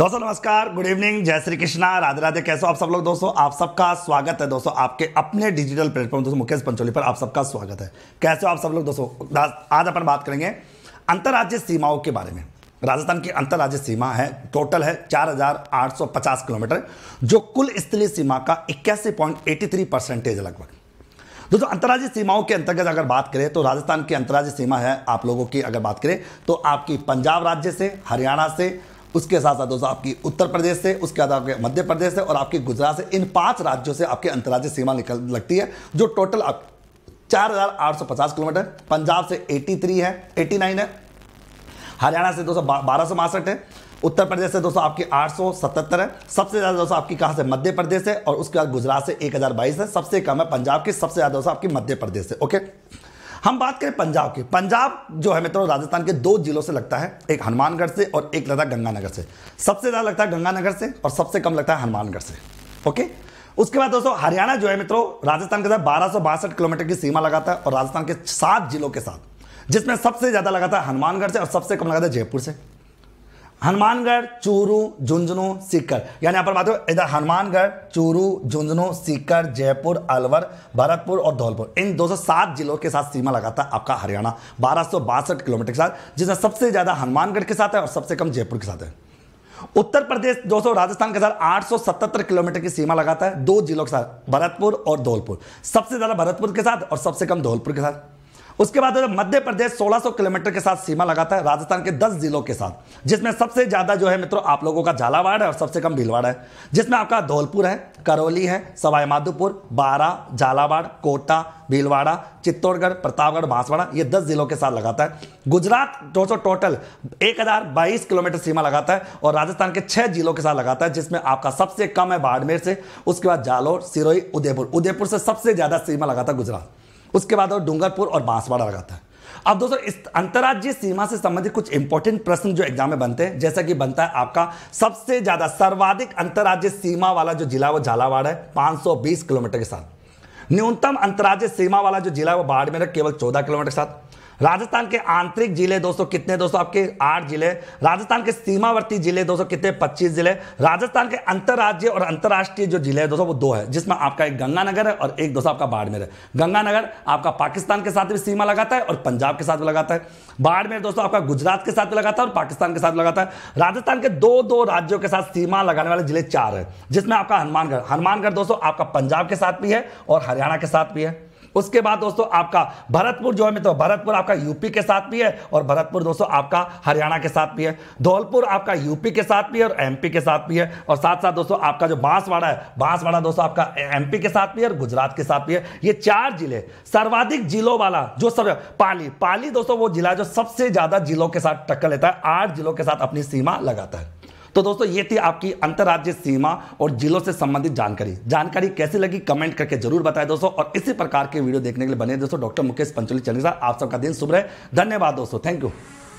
दोस्तों नमस्कार good evening जय श्री कृष्णा राधे राधे कैसे हो आप सब लोग दोस्तों आप सबका स्वागत है दोस्तों आपके अपने डिजिटल प्लेटफॉर्म दोस्तों मुकेश पंचोली पर आप सबका स्वागत है कैसे हो आप सब लोग दोस्तों आज अपन बात करेंगे अंतर्राज्य सीमाओं के बारे में राजस्थान की अंतर्राज्य सीमा है टोटल है 4,850 किलोमीटर जो कुल स्थलीय सीमा का इक्यासी परसेंटेज लगभग दोस्तों अंतर्राज्य सीमाओं के अंतर्गत अगर बात करें तो राजस्थान की अंतर्राज्य सीमा है आप लोगों की अगर बात करें तो आपकी पंजाब राज्य से हरियाणा से उसके साथ साथ दोस्तों आपकी उत्तर प्रदेश से उसके बाद आपके मध्य प्रदेश से और आपके गुजरात से इन पांच राज्यों से आपकी अंतर्राज्यीय सीमा निकल लगती है जो टोटल आप चार हज़ार आठ सौ पचास किलोमीटर पंजाब से एटी थ्री है एटी नाइन है हरियाणा से दोस्तों बारह सौ बासठ है उत्तर प्रदेश से दोस्तों आपकी सतहत्तर है सबसे ज़्यादा दोस्तों आपकी कहाँ से मध्य प्रदेश है और उसके बाद गुजरात से बाईस है सबसे कम है पंजाब की सबसे ज़्यादा दोस्तों आपकी मध्य प्रदेश से ओके हम बात करें पंजाब की पंजाब जो है मित्रों राजस्थान के दो जिलों से लगता है एक हनुमानगढ़ से और एक लगता है गंगानगर से सबसे ज़्यादा लगता है गंगानगर से और सबसे कम लगता है हनुमानगढ़ से ओके उसके बाद दोस्तों हरियाणा जो है मित्रों राजस्थान के साथ बारह किलोमीटर की सीमा लगाता है और राजस्थान के सात जिलों के साथ जिसमें सबसे ज़्यादा लगाता है हनुमानगढ़ से और सबसे कम लगाता है जयपुर से हनुमानगढ़ चूरू झुंझुनू सीकर यानी यहाँ पर बात हो इधर हनुमानगढ़ चूरू झुंझुनू सीकर जयपुर अलवर भरतपुर और धौलपुर इन 207 जिलों के साथ सीमा लगाता है आपका हरियाणा बारह किलोमीटर के साथ जिसमें सबसे ज़्यादा हनुमानगढ़ के साथ है और सबसे कम जयपुर के साथ है उत्तर प्रदेश 200 राजस्थान के साथ 877 किलोमीटर की सीमा लगाता है दो जिलों के साथ भरतपुर और धौलपुर सबसे ज़्यादा भरतपुर के साथ और सबसे कम धौलपुर के साथ उसके बाद मध्य प्रदेश 1600 किलोमीटर के साथ सीमा लगाता है राजस्थान के 10 जिलों के साथ जिसमें सबसे ज्यादा जो है मित्रों आप लोगों का झालावाड़ है और सबसे कम भीलवाड़ा है जिसमें आपका धौलपुर है करौली है सवाईमाधोपुर बारा झालावाड़ कोटा भीलवाड़ा चित्तौड़गढ़ प्रतापगढ़ बांसवाड़ा ये दस जिलों के साथ लगाता है गुजरात दो सो टोटल एक किलोमीटर सीमा लगाता है और राजस्थान के छह जिलों के साथ लगाता है जिसमें आपका सबसे कम है बाड़मेर से उसके बाद जालोर सिरोई उदयपुर उदयपुर से सबसे ज़्यादा सीमा लगाता है गुजरात उसके बाद और डूंगरपुर और बांसवाड़ा लगाता है अब दोस्तों इस अंतर्राज्यीय सीमा से संबंधित कुछ इंपॉर्टेंट प्रश्न जो एग्जाम में बनते हैं जैसा कि बनता है आपका सबसे ज्यादा सर्वाधिक अंतर्राज्यीय सीमा वाला जो जिला वो झालावाड़ है 520 किलोमीटर के साथ न्यूनतम अंतर्राज्य सीमा वाला जो जिला है वो बाड़मेर केवल 14 किलोमीटर के साथ राजस्थान के आंतरिक जिले दोस्तों कितने दोस्तों आपके आठ जिले राजस्थान के सीमावर्ती जिले दोस्तों कितने पच्चीस जिले राजस्थान के अंतर्राज्य और अंतर्राष्ट्रीय जो जिले हैं दोस्तों वो दो है जिसमें आपका एक गंगानगर है और एक दोस्तों आपका बाड़मेर है गंगानगर आपका पाकिस्तान के साथ भी सीमा लगाता है और पंजाब के साथ भी लगाता है बाड़मेर दोस्तों आपका गुजरात के साथ भी लगाता है और पाकिस्तान के साथ लगाता है राजस्थान के दो दो राज्यों के साथ सीमा लगाने वाले जिले चार है जिसमें आपका हनुमानगढ़ हनुमानगढ़ दोस्तों आपका पंजाब के साथ भी है और हरियाणा के साथ भी है उसके बाद दोस्तों आपका भरतपुर जो है मित्रों भरतपुर आपका यूपी के साथ भी है और भरतपुर दोस्तों आपका हरियाणा के साथ भी है धौलपुर आपका यूपी के साथ भी है और एमपी के साथ भी है और साथ साथ दोस्तों आपका जो बांसवाड़ा है बांसवाड़ा दोस्तों आपका एमपी के साथ भी है और गुजरात के साथ भी है ये चार जिले सर्वाधिक जिलों वाला जो सब पाली पाली दोस्तों वो जिला जो सबसे ज्यादा जिलों के साथ टक्कर लेता है आठ जिलों के साथ अपनी सीमा लगाता है तो दोस्तों ये थी आपकी अंतर्राज्य सीमा और जिलों से संबंधित जानकारी जानकारी कैसी लगी कमेंट करके जरूर बताएं दोस्तों और इसी प्रकार के वीडियो देखने के लिए बने दोस्तों डॉक्टर मुकेश पंचोली चैनल आप सबका दिन शुभ रहे धन्यवाद दोस्तों थैंक यू